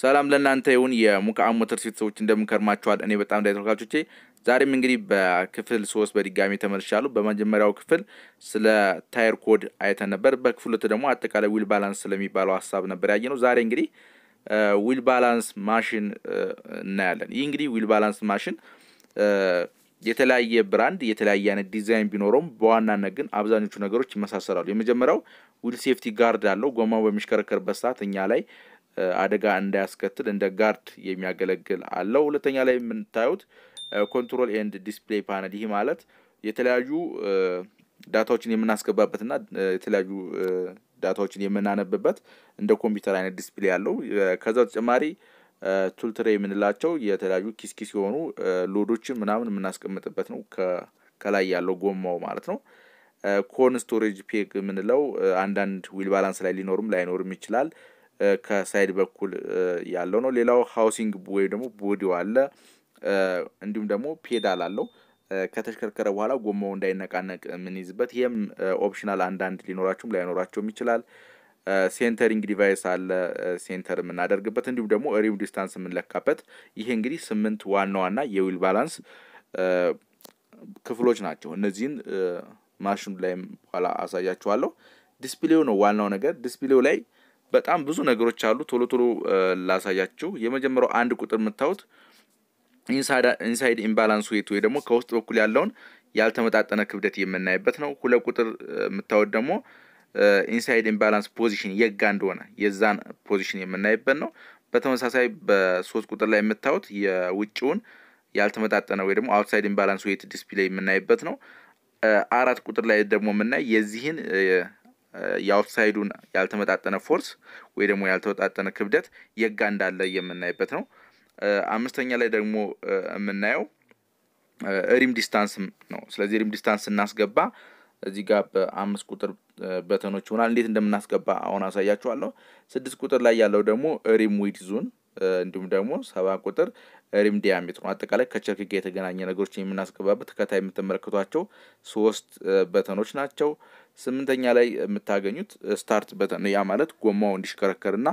ሰላም ለእናንተ ይሁን። የሙካአ ሞተርስ ቤተሰቦች እንደምንከርማችኋል። እኔ በጣም ዳይ ዛሬም እንግዲህ በክፍል ሶስት በድጋሚ ተመልሻለሁ። በመጀመሪያው ክፍል ስለ ታየር ኮድ አይተን ነበር። በክፍል ሁለት ደግሞ አጠቃላይ ዊል ባላንስ ስለሚባለው ሀሳብ ነበር ያየ ነው። ዛሬ እንግዲህ ዊል ባላንስ ማሽን እናያለን። ይህ እንግዲህ ዊል ባላንስ ማሽን የተለያየ ብራንድ የተለያየ አይነት ዲዛይን ቢኖረውም በዋናነት ግን አብዛኞቹ ነገሮች ይመሳሰላሉ። የመጀመሪያው ዊል ሴፍቲ ጋርድ አለው። ጎማው በሚሽከረከርበት ሰዓት እኛ ላይ አደጋ እንዳያስከትል እንደ ጋርድ የሚያገለግል አለው። ሁለተኛ ላይ የምታዩት ኮንትሮል ኤንድ ዲስፕሌይ ፓነል ይህ ማለት የተለያዩ ዳታዎችን የምናስገባበትና የተለያዩ ዳታዎችን የምናነብበት እንደ ኮምፒውተር አይነት ዲስፕሌይ አለው። ከዛ በተጨማሪ ቱልትሬ የምንላቸው የተለያዩ ኪስኪስ የሆኑ ሎዶችን ምናምን የምናስቀምጥበት ነው፣ ከላይ ያለው ጎማው ማለት ነው። ኮን ስቶሬጅ ፔግ የምንለው አንዳንድ ዊል ባላንስ ላይ ሊኖርም ላይኖርም ይችላል። ከሳይድ በኩል ያለው ነው። ሌላው ሃውሲንግ ወይም ደግሞ ቦዲው አለ። እንዲሁም ደግሞ ፔዳል አለው ከተሽከርከረ በኋላ ጎማው እንዳይነቃነቅ የምንይዝበት ይህም ኦፕሽናል አንዳንድ ሊኖራቸውም ላይኖራቸውም ይችላል። ሴንተሪንግ ዲቫይስ አለ ሴንተር የምናደርግበት እንዲሁም ደግሞ ሪም ዲስታንስ የምንለካበት። ይሄ እንግዲህ ስምንት ዋና ዋና የዊል ባላንስ ክፍሎች ናቸው። እነዚህን ማሽኑ ላይም በኋላ አሳያችኋለሁ። ዲስፕሌው ነው ዋናው ነገር። ዲስፕሌው ላይ በጣም ብዙ ነገሮች አሉ። ቶሎ ቶሎ ላሳያችሁ። የመጀመሪያው አንድ ቁጥር የምታዩት ኢንሳይድ ኢምባላንስ ዌት ወይ ደግሞ ከውስጥ በኩል ያለውን ያልተመጣጠነ ክብደት የምናይበት ነው። ሁለት ቁጥር የምታዩት ደግሞ ኢንሳይድ ኢምባላንስ ፖዚሽን የጋ እንደሆነ የዛን ፖዚሽን የምናይበት ነው። በተመሳሳይ በሶስት ቁጥር ላይ የምታዩት የውጭውን ያልተመጣጠነ ወይ ደግሞ አውትሳይድ ኢምባላንስ ዌት ዲስፕሌይ የምናይበት ነው። አራት ቁጥር ላይ ደግሞ የምናይ የዚህን የአውትሳይዱን ያልተመጣጠነ ፎርስ ወይ ደግሞ ያልተመጣጠነ ክብደት የጋ እንዳለ የምናይበት ነው። አምስተኛ ላይ ደግሞ የምናየው ሪም ዲስታንስ ነው። ስለዚህ ሪም ዲስታንስ ስናስገባ እዚህ ጋር በአምስት ቁጥር በተኖች ይሆናል። እንዴት እንደምናስገባ አሁን አሳያችኋለሁ። ስድስት ቁጥር ላይ ያለው ደግሞ ሪም ዊድዙን እንዲሁም ደግሞ ሰባ ቁጥር ሪም ዲያሜትሩ አጠቃላይ ከቸርክ ጋር የተገናኘ ነገሮች የምናስገባበት ተከታይ የምትመለከቷቸው ሶስት በተኖች ናቸው። ስምንተኛ ላይ የምታገኙት ስታርት በተን፣ ያ ማለት ጎማው እንዲሽከረከርና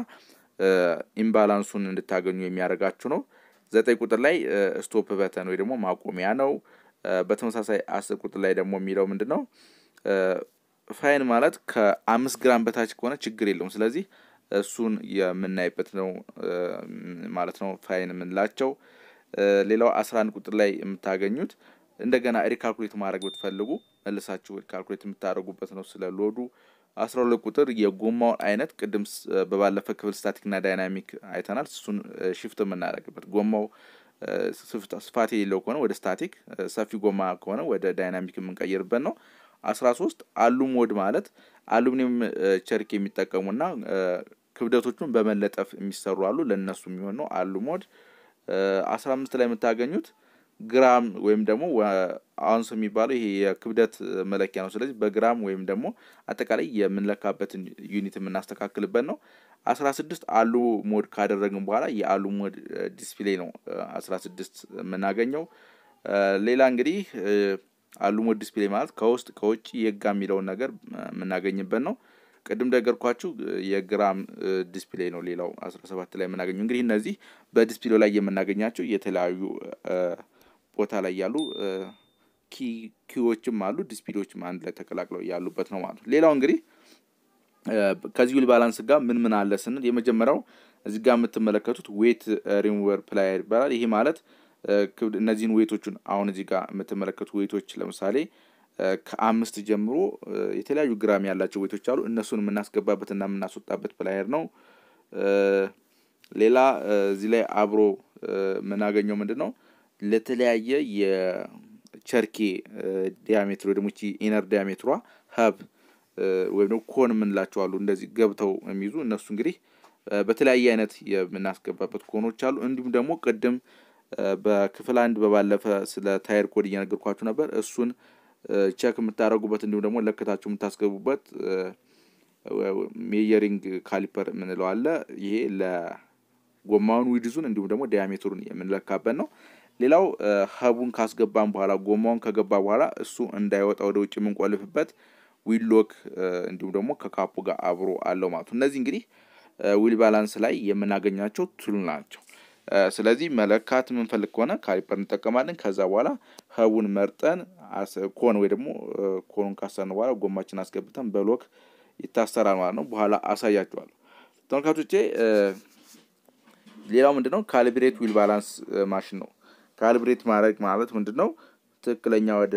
ኢምባላንሱን እንድታገኙ የሚያደርጋችሁ ነው። ዘጠኝ ቁጥር ላይ ስቶፕ በተን ወይ ደግሞ ማቆሚያ ነው። በተመሳሳይ አስር ቁጥር ላይ ደግሞ የሚለው ምንድን ነው? ፋይን ማለት ከአምስት ግራም በታች ከሆነ ችግር የለውም። ስለዚህ እሱን የምናይበት ነው ማለት ነው ፋይን የምንላቸው። ሌላው አስራ አንድ ቁጥር ላይ የምታገኙት እንደገና ሪካልኩሌት ማድረግ ብትፈልጉ መልሳችሁ ሪካልኩሌት የምታደርጉበት ነው ስለ ሎዱ። አስራ ሁለት ቁጥር የጎማውን አይነት ቅድም በባለፈ ክፍል ስታቲክና ዳይናሚክ አይተናል። እሱን ሽፍት የምናደርግበት ጎማው ስፋት የሌለው ከሆነ ወደ ስታቲክ፣ ሰፊ ጎማ ከሆነ ወደ ዳይናሚክ የምንቀይርበት ነው። ሶስት አሉም ወድ ማለት አሉሚኒየም ቸርክ የሚጠቀሙና ክብደቶቹን በመለጠፍ የሚሰሩ አሉ ለእነሱ የሚሆን ነው አሉም ወድ። አስራ አምስት ላይ የምታገኙት ግራም ወይም ደግሞ አውንስ የሚባለው ይሄ የክብደት መለኪያ ነው። ስለዚህ በግራም ወይም ደግሞ አጠቃላይ የምንለካበትን ዩኒት የምናስተካክልበት ነው። አስራ ስድስት አሉ ሞድ ካደረግን በኋላ የአሉ ሞድ ዲስፕሌይ ነው አስራ ስድስት የምናገኘው። ሌላ እንግዲህ አሉሞ ዲስፕሌይ ማለት ከውስጥ ከውጭ የጋ የሚለውን ነገር የምናገኝበት ነው። ቅድም እንደነገርኳችሁ የግራም ዲስፕሌይ ነው ሌላው 17 ላይ የምናገኘው። እንግዲህ እነዚህ በዲስፕሌ ላይ የምናገኛቸው የተለያዩ ቦታ ላይ ያሉ ኪዎችም አሉ ዲስፕሌዎችም አንድ ላይ ተቀላቅለው ያሉበት ነው ማለት ነው። ሌላው እንግዲህ ከዚህ ዊል ባላንስ ጋር ምን ምን አለ ስንል የመጀመሪያው እዚህ ጋር የምትመለከቱት ዌት ሪሙቨር ፕላየር ይባላል። ይሄ ማለት ክብድ እነዚህን ዌቶቹን አሁን እዚህ ጋር የምትመለከቱ ዌቶች ለምሳሌ ከአምስት ጀምሮ የተለያዩ ግራም ያላቸው ዌቶች አሉ። እነሱን የምናስገባበትና የምናስወጣበት ፕላየር ነው። ሌላ እዚህ ላይ አብሮ የምናገኘው ምንድን ነው? ለተለያየ የቸርኬ ዲያሜትር ወይ ደግሞ ኢነር ዲያሜትሯ ሀብ ወይም ደግሞ ኮን የምንላቸው አሉ። እንደዚህ ገብተው የሚይዙ እነሱ እንግዲህ በተለያየ አይነት የምናስገባበት ኮኖች አሉ። እንዲሁም ደግሞ ቅድም በክፍል አንድ በባለፈ ስለ ታይር ኮድ እየነገርኳችሁ ነበር። እሱን ቸክ የምታደረጉበት እንዲሁም ደግሞ ለክታችሁ የምታስገቡበት ሜየሪንግ ካሊፐር የምንለው አለ። ይሄ ለጎማውን ዊድዙን እንዲሁም ደግሞ ዲያሜትሩን የምንለካበት ነው። ሌላው ሀቡን ካስገባን በኋላ ጎማውን ከገባ በኋላ እሱ እንዳይወጣ ወደ ውጭ የምንቆልፍበት ዊሎክ እንዲሁም ደግሞ ከካፑ ጋር አብሮ አለው ማለት ነው። እነዚህ እንግዲህ ዊል ባላንስ ላይ የምናገኛቸው ትሉ ናቸው። ስለዚህ መለካት የምንፈልግ ከሆነ ካሊፐር እንጠቀማለን። ከዛ በኋላ ሀቡን መርጠን ኮን ወይ ደግሞ ኮኑን ካሰርን በኋላ ጎማችን አስገብተን በሎክ ይታሰራል ማለት ነው። በኋላ አሳያችኋለሁ። ተመልካቾቼ ሌላው ምንድነው ካሊብሬት ዊል ባላንስ ማሽን ነው። ካሊብሬት ማድረግ ማለት ምንድነው ትክክለኛ ወደ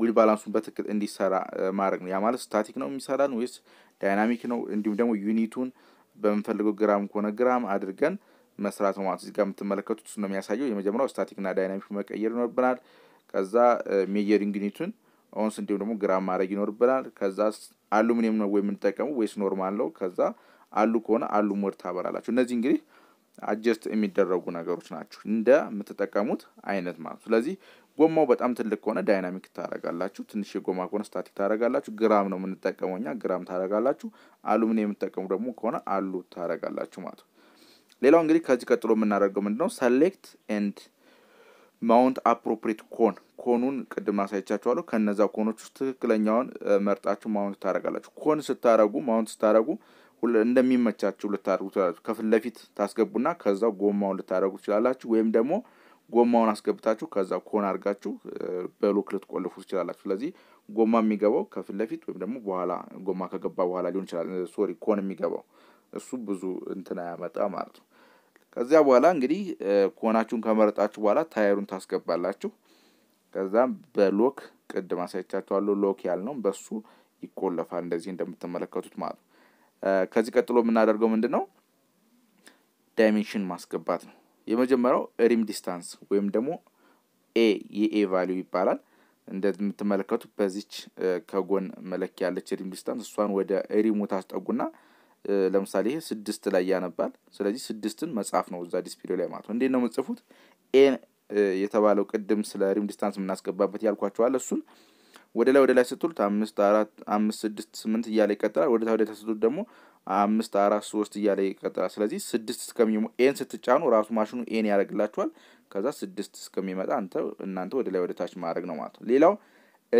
ዊል ባላንሱን በትክክል እንዲሰራ ማድረግ ነው። ያ ማለት ስታቲክ ነው የሚሰራን ወይስ ዳይናሚክ ነው፣ እንዲሁም ደግሞ ዩኒቱን በምንፈልገው ግራም ከሆነ ግራም አድርገን መስራት ነው ማለት እዚህ ጋር የምትመለከቱት እሱ ነው የሚያሳየው። የመጀመሪያው ስታቲክና ዳይናሚክ መቀየር ይኖርብናል። ከዛ ሜየሪንግ ዩኒቱን ኦንስ እንዲሁም ደግሞ ግራም ማድረግ ይኖርብናል። ከዛ አሉሚኒየም ነው ወይ የምንጠቀመው ወይስ ኖርማል ነው? ከዛ አሉ ከሆነ አሉ ሞድ ታበራላችሁ። እነዚህ እንግዲህ አጀስት የሚደረጉ ነገሮች ናቸው እንደ የምትጠቀሙት አይነት ማለት። ስለዚህ ጎማው በጣም ትልቅ ከሆነ ዳይናሚክ ታረጋላችሁ። ትንሽ የጎማ ከሆነ ስታቲክ ታረጋላችሁ። ግራም ነው የምንጠቀመው እኛ ግራም ታረጋላችሁ። አሉምን የምጠቀሙ ደግሞ ከሆነ አሉ ታረጋላችሁ ማለት ነው። ሌላው እንግዲህ ከዚህ ቀጥሎ የምናደርገው ምንድነው ሰሌክት ኤንድ ማውንት አፕሮፕሬት ኮን ኮኑን ቅድም አሳይቻችኋለሁ። ከነዛ ኮኖች ውስጥ ትክክለኛውን መርጣችሁ ማውንት ታረጋላችሁ። ኮን ስታረጉ ማውንት ስታረጉ እንደሚመቻችሁ ልታደርጉ ትችላላችሁ። ከፊት ለፊት ታስገቡና ከዛው ጎማውን ልታደረጉ ትችላላችሁ ወይም ደግሞ ጎማውን አስገብታችሁ ከዛ ኮን አድርጋችሁ በሉክ ልትቆልፉ ትችላላችሁ። ስለዚህ ጎማ የሚገባው ከፊት ለፊት ወይም ደግሞ በኋላ ጎማ ከገባ በኋላ ሊሆን ይችላል። ሶሪ ኮን የሚገባው እሱ ብዙ እንትን አያመጣ ማለት ነው። ከዚያ በኋላ እንግዲህ ኮናችሁን ከመረጣችሁ በኋላ ታየሩን ታስገባላችሁ። ከዛም በሎክ ቅድም አሳይቻችኋለሁ ሎክ ያልነው በሱ ይቆለፋል እንደዚህ እንደምትመለከቱት ማለት ነው። ከዚህ ቀጥሎ የምናደርገው ምንድን ነው? ዳይሜንሽን ማስገባት ነው። የመጀመሪያው ሪም ዲስታንስ ወይም ደግሞ ኤ የኤ ቫሊዩ ይባላል። እንደምትመለከቱት በዚች ከጎን መለኪያ ያለች ሪም ዲስታንስ እሷን ወደ ሪሙ ታስጠጉና ለምሳሌ ይሄ ስድስት ላይ ያነባል። ስለዚህ ስድስትን መጽሐፍ ነው እዛ ዲስፕሌው ላይ ማለት ነው። እንዴት ነው የምጽፉት? ኤ የተባለው ቅድም ስለ ሪም ዲስታንስ የምናስገባበት ያልኳቸዋል። እሱን ወደ ላይ ወደ ላይ ስትሉት አምስት አራት አምስት ስድስት ስምንት እያለ ይቀጥላል። ወደ ታች ወደ ስትሉት ደግሞ አምስት አራት ሶስት እያለ ይቀጥላል። ስለዚህ ስድስት እስከሚሞ ኤን ስትጫኑ ራሱ ማሽኑ ኤን ያደርግላችኋል። ከዛ ስድስት እስከሚመጣ አንተ እናንተ ወደ ላይ ወደታች ማድረግ ነው ማለት ነው። ሌላው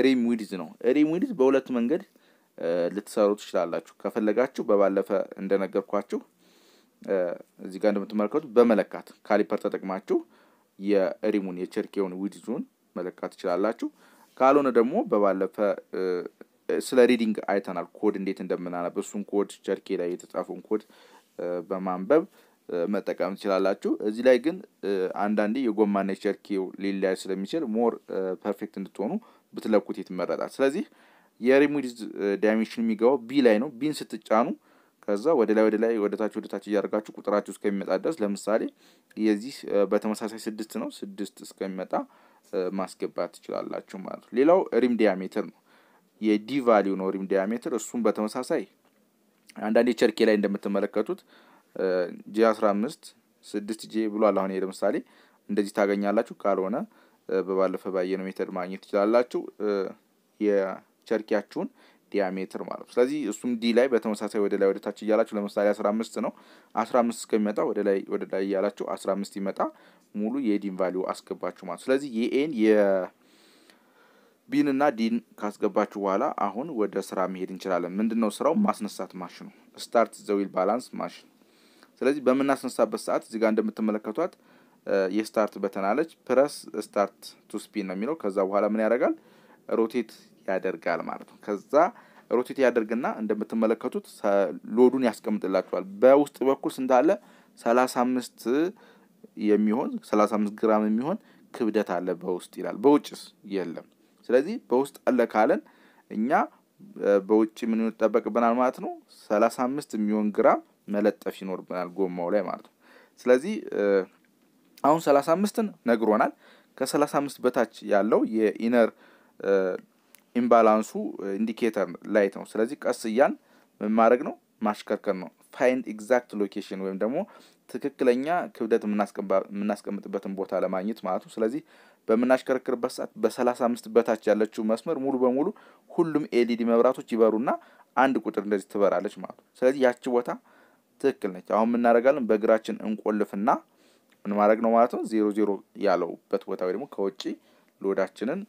ሪም ዊድዝ ነው። ሪም ዊድዝ በሁለት መንገድ ልትሰሩ ትችላላችሁ። ከፈለጋችሁ በባለፈ እንደነገርኳችሁ እዚህ ጋር እንደምትመለከቱ በመለካት ካሊፐር ተጠቅማችሁ የሪሙን የቸርኬውን ዊድዙን መለካት ትችላላችሁ። ካልሆነ ደግሞ በባለፈ ስለ ሪዲንግ አይተናል። ኮድ እንዴት እንደምናነብ እሱን ኮድ ቸርኬ ላይ የተጻፈውን ኮድ በማንበብ መጠቀም ትችላላችሁ። እዚህ ላይ ግን አንዳንዴ የጎማና የቸርኬው ሊለያይ ስለሚችል ሞር ፐርፌክት እንድትሆኑ ብትለኩት የትመረጣል ስለዚህ የሪሙድ ዳይሜንሽን የሚገባው ቢ ላይ ነው። ቢን ስትጫኑ ከዛ ወደ ላይ ወደ ላይ ወደ ታች ወደ ታች እያደርጋችሁ ቁጥራችሁ እስከሚመጣ ድረስ ለምሳሌ የዚህ በተመሳሳይ ስድስት ነው። ስድስት እስከሚመጣ ማስገባት ትችላላችሁ ማለት ነው። ሌላው ሪም ዲያሜትር ነው። የዲ ቫሊዩ ነው ሪም ዲያሜትር። እሱም በተመሳሳይ አንዳንዴ ቸርኬ ላይ እንደምትመለከቱት ጂ አስራ አምስት ስድስት ጄ ብሏል። አሁን ለምሳሌ እንደዚህ ታገኛላችሁ። ካልሆነ በባለፈ ባየነው ሜተድ ማግኘት ትችላላችሁ የቸርኪያችሁን ዲያሜትር ማለት ነው። ስለዚህ እሱም ዲ ላይ በተመሳሳይ ወደ ላይ ወደታች እያላችሁ ለምሳሌ አስራ አምስት ነው። አስራ አምስት እስከሚመጣ ወደ ላይ ወደ ላይ እያላችሁ አስራ አምስት ይመጣ ሙሉ የዲን ቫሊዩ አስገባችሁ ማለት ስለዚህ የኤን ቢንና ዲን ካስገባችሁ በኋላ አሁን ወደ ስራ መሄድ እንችላለን። ምንድን ነው ስራው? ማስነሳት ማሽኑ ስታርት ዘዊል ባላንስ ማሽን። ስለዚህ በምናስነሳበት ሰዓት እዚጋ እንደምትመለከቷት የስታርት በተናለች ፕረስ ስታርት ቱ ስፒን ነው የሚለው። ከዛ በኋላ ምን ያደርጋል? ሮቴት ያደርጋል ማለት ነው። ከዛ ሮቴት ያደርግና እንደምትመለከቱት ሎዱን ያስቀምጥላችኋል። በውስጥ በኩል ስንት አለ? ሰላሳ አምስት የሚሆን ሰላሳ አምስት ግራም የሚሆን ክብደት አለ በውስጥ ይላል። በውጭስ የለም። ስለዚህ በውስጥ አለ ካለን እኛ በውጭ ምን ይጠበቅብናል ማለት ነው ሰላሳ አምስት የሚሆን ግራም መለጠፍ ይኖርብናል ጎማው ላይ ማለት ነው። ስለዚህ አሁን ሰላሳ አምስትን ነግሮናል። ከሰላሳ አምስት በታች ያለው የኢነር ኢምባላንሱ ኢንዲኬተር ላይት ነው። ስለዚህ ቀስ እያን ምን ማድረግ ነው ማሽከርከር ነው። ፋይንድ ኤግዛክት ሎኬሽን ወይም ደግሞ ትክክለኛ ክብደት የምናስቀምጥበትን ቦታ ለማግኘት ማለት ነው። ስለዚህ በምናሽከረክርበት ሰዓት በሰላሳ አምስት በታች ያለችው መስመር ሙሉ በሙሉ ሁሉም ኤልኢዲ መብራቶች ይበሩና አንድ ቁጥር እንደዚህ ትበራለች ማለት ነው። ስለዚህ ያቺ ቦታ ትክክል ነች። አሁን የምናደርጋለን በእግራችን እንቆልፍና ምን ማድረግ ነው ማለት ነው ዜሮ ዜሮ ያለውበት ቦታ ወይ ደግሞ ከውጭ ሎዳችንን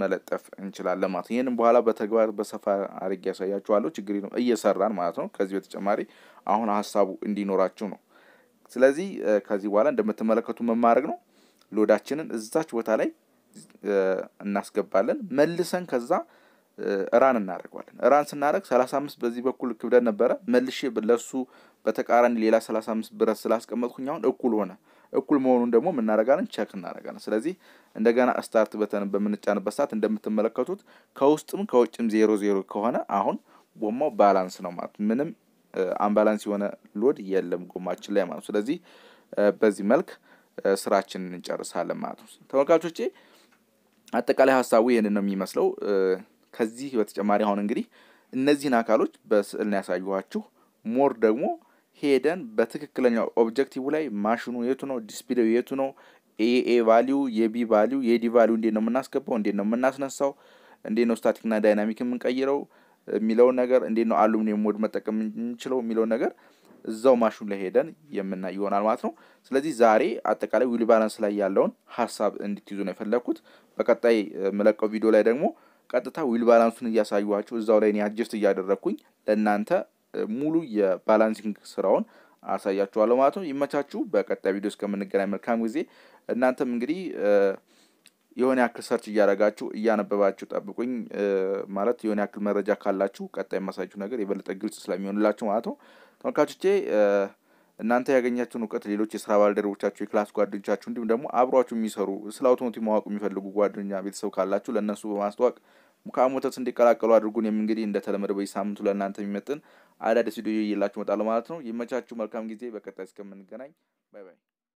መለጠፍ እንችላለን ማለት ይህንም በኋላ በተግባር በሰፋ አድርጌ ያሳያችኋለሁ። ችግር ነው እየሰራን ማለት ነው። ከዚህ በተጨማሪ አሁን ሀሳቡ እንዲኖራችሁ ነው። ስለዚህ ከዚህ በኋላ እንደምትመለከቱ መማድረግ ነው። ሎዳችንን እዛች ቦታ ላይ እናስገባለን። መልሰን ከዛ ራን እናደርገዋለን። ራን ስናደርግ 35 በዚህ በኩል ክብደት ነበረ። መልሼ ለሱ በተቃራኒ ሌላ 35 ብረት ስላስቀመጥኩኝ አሁን እኩል ሆነ። እኩል መሆኑን ደግሞ ምናረጋለን ቸክ እናረጋለን። ስለዚህ እንደገና ስታርት በተን በምንጫንበት ሰዓት እንደምትመለከቱት ከውስጥም ከውጭም ዜሮ ዜሮ ከሆነ አሁን ጎማው ባላንስ ነው ማለት ምንም አምባላንስ የሆነ ሎድ የለም ጎማችን ላይ ማለት ስለዚህ በዚህ መልክ ስራችንን እንጨርሳለን ማለት ነው። ተመልካቾቼ አጠቃላይ ሀሳቡ ይህንን ነው የሚመስለው። ከዚህ በተጨማሪ አሁን እንግዲህ እነዚህን አካሎች በስዕል ነው ያሳየኋችሁ። ሞር ደግሞ ሄደን በትክክለኛው ኦብጀክቲቭ ላይ ማሽኑ የቱ ነው፣ ዲስፕሌው የቱ ነው፣ ኤኤ ቫሊዩ የቢ ቫሊዩ የዲ ቫሊዩ እንዴት ነው የምናስገባው፣ እንዴት ነው የምናስነሳው፣ እንዴት ነው ስታቲክና ዳይናሚክ የምንቀይረው የሚለውን ነገር፣ እንዴት ነው አሉሚኒየም ሞድ መጠቀም የምንችለው የሚለውን ነገር እዛው ማሽኑ ላይ ሄደን የምናይ ይሆናል ማለት ነው። ስለዚህ ዛሬ አጠቃላይ ዊል ባላንስ ላይ ያለውን ሀሳብ እንድትይዙ ነው የፈለግኩት። በቀጣይ የምለቀው ቪዲዮ ላይ ደግሞ ቀጥታ ዊል ባላንሱን እያሳዩኋችሁ እዛው ላይ እኔ አጀስት እያደረግኩኝ ለእናንተ ሙሉ የባላንሲንግ ስራውን አሳያችኋለሁ ማለት ነው። ይመቻችሁ። በቀጣይ ቪዲዮ እስከምንገናኝ መልካም ጊዜ። እናንተም እንግዲህ የሆነ ያክል ሰርች እያደረጋችሁ እያነበባችሁ ጠብቁኝ። ማለት የሆነ ያክል መረጃ ካላችሁ ቀጣይ የማሳያችሁ ነገር የበለጠ ግልጽ ስለሚሆንላችሁ ማለት ነው። ተመልካቾቼ እናንተ ያገኛችሁን እውቀት ሌሎች የስራ ባልደረቦቻችሁ፣ የክላስ ጓደኞቻችሁ እንዲሁም ደግሞ አብሯችሁ የሚሰሩ ስለ አውቶሞቲቭ ማወቅ የሚፈልጉ ጓደኛ ቤተሰብ ካላችሁ ለእነሱ በማስተዋወቅ ሙካም ወተት እንዲቀላቀሉ አድርጉን። የም እንግዲህ እንደተለመደ በዚህ ሳምንቱ ለእናንተ የሚመጥን አዳዲስ ቪዲዮ እየላችሁ እመጣለሁ ማለት ነው። ይመቻችሁ። መልካም ጊዜ። በቀጣይ እስከምንገናኝ ባይ ባይ።